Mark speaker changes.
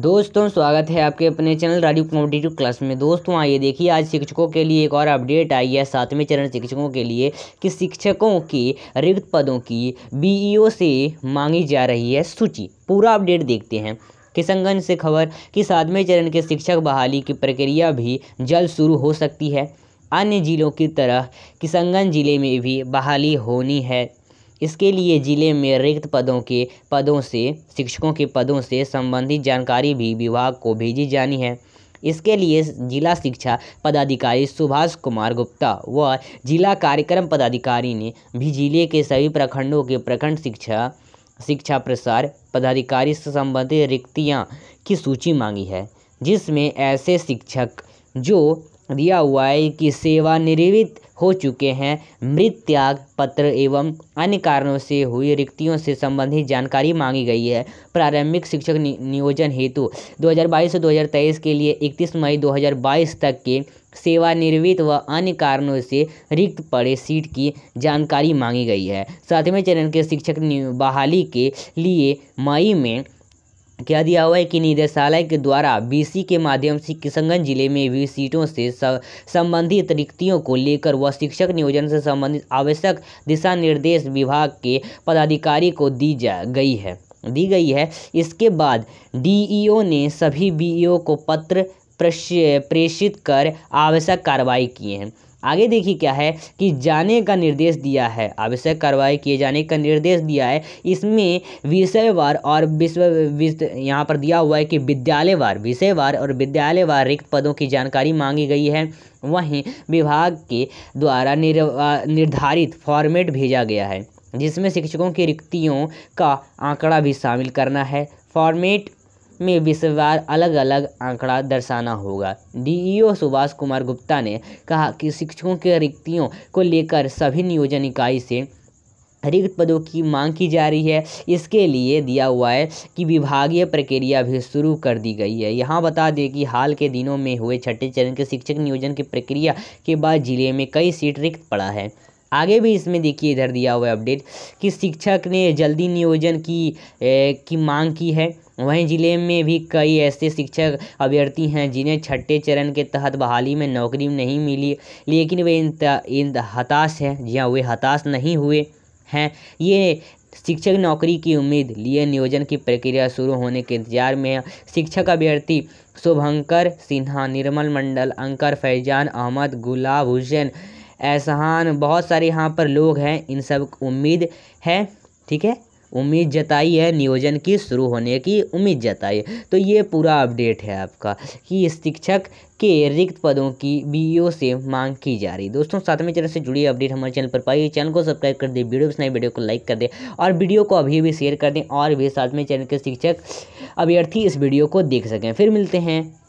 Speaker 1: दोस्तों स्वागत है आपके अपने चैनल राजीव कॉम्पिटेटिव क्लास में दोस्तों आइए देखिए आज शिक्षकों के लिए एक और अपडेट आई है सातवें चरण शिक्षकों के लिए कि शिक्षकों के रिक्त पदों की बीईओ e से मांगी जा रही है सूची पूरा अपडेट देखते हैं किशनगंज से खबर कि सातवें चरण के शिक्षक बहाली की प्रक्रिया भी जल्द शुरू हो सकती है अन्य जिलों की तरह किशनगंज जिले में भी बहाली होनी है इसके लिए जिले में रिक्त पदों के पदों से शिक्षकों के पदों से संबंधित जानकारी भी विभाग को भेजी जानी है इसके लिए जिला शिक्षा पदाधिकारी सुभाष कुमार गुप्ता व जिला कार्यक्रम पदाधिकारी ने भी जिले के सभी प्रखंडों के प्रखंड शिक्षा शिक्षा प्रसार पदाधिकारी से संबंधित रिक्तियां की सूची मांगी है जिसमें ऐसे शिक्षक जो दिया हुआ है कि सेवानिवृत्त हो चुके हैं मृत त्याग पत्र एवं अन्य कारणों से हुई रिक्तियों से संबंधित जानकारी मांगी गई है प्रारंभिक शिक्षक नियोजन हेतु 2022 से 2023 के लिए 31 मई 2022 तक के सेवानिवृत्त व अन्य कारणों से रिक्त पड़े सीट की जानकारी मांगी गई है सातवें चरण के शिक्षक बहाली के लिए मई में क्या दिया हुआ है कि निदेशालय के द्वारा बीसी के माध्यम से किशनगंज जिले में भी सीटों से संबंधित रिक्तियों को लेकर व शिक्षक नियोजन से संबंधित आवश्यक दिशा निर्देश विभाग के पदाधिकारी को दी जा गई है दी गई है इसके बाद डीईओ ने सभी बीईओ को पत्र प्रेषित कर आवश्यक कार्रवाई की है आगे देखिए क्या है कि जाने का निर्देश दिया है आवश्यक कार्रवाई किए जाने का निर्देश दिया है इसमें विषयवार और विश्व यहाँ पर दिया हुआ है कि विद्यालयवार विषयवार और विद्यालयवार रिक्त पदों की जानकारी मांगी गई है वहीं विभाग के द्वारा निर्धारित फॉर्मेट भेजा गया है जिसमें शिक्षकों की रिक्तियों का आंकड़ा भी शामिल करना है फॉर्मेट में विश्ववार अलग अलग आंकड़ा दर्शाना होगा डीईओ सुभाष कुमार गुप्ता ने कहा कि शिक्षकों के रिक्तियों को लेकर सभी नियोजन इकाई से रिक्त पदों की मांग की जा रही है इसके लिए दिया हुआ है कि विभागीय प्रक्रिया भी शुरू कर दी गई है यहाँ बता दें कि हाल के दिनों में हुए छठे चरण के शिक्षक नियोजन की प्रक्रिया के बाद जिले में कई सीट रिक्त पड़ा है आगे भी इसमें देखिए इधर दिया हुआ है अपडेट कि शिक्षक ने जल्दी नियोजन की ए, की मांग की है वहीं जिले में भी कई ऐसे शिक्षक अभ्यर्थी हैं जिन्हें छठे चरण के तहत बहाली में नौकरी नहीं मिली लेकिन वे इन, इन हताश हैं जी हाँ वे हताश नहीं हुए हैं ये शिक्षक नौकरी की उम्मीद लिए नियोजन की प्रक्रिया शुरू होने के इंतजार में है शिक्षक अभ्यर्थी शुभंकर सिन्हा निर्मल मंडल अंकर फैजान अहमद गुलाब हुसैन एहसान बहुत सारे यहाँ पर लोग हैं इन सब उम्मीद है ठीक है उम्मीद जताई है नियोजन की शुरू होने की उम्मीद जताई है तो ये पूरा अपडेट है आपका कि शिक्षक के रिक्त पदों की बीईओ से मांग की जा रही दोस्तों सातवें चरण से जुड़ी अपडेट हमारे चैनल पर पाई चैनल को सब्सक्राइब कर दें वीडियो पसंद वीडियो को लाइक कर दें और वीडियो को अभी भी शेयर कर दें और भी सातवें चैनल के शिक्षक अभ्यर्थी इस वीडियो को देख सकें फिर मिलते हैं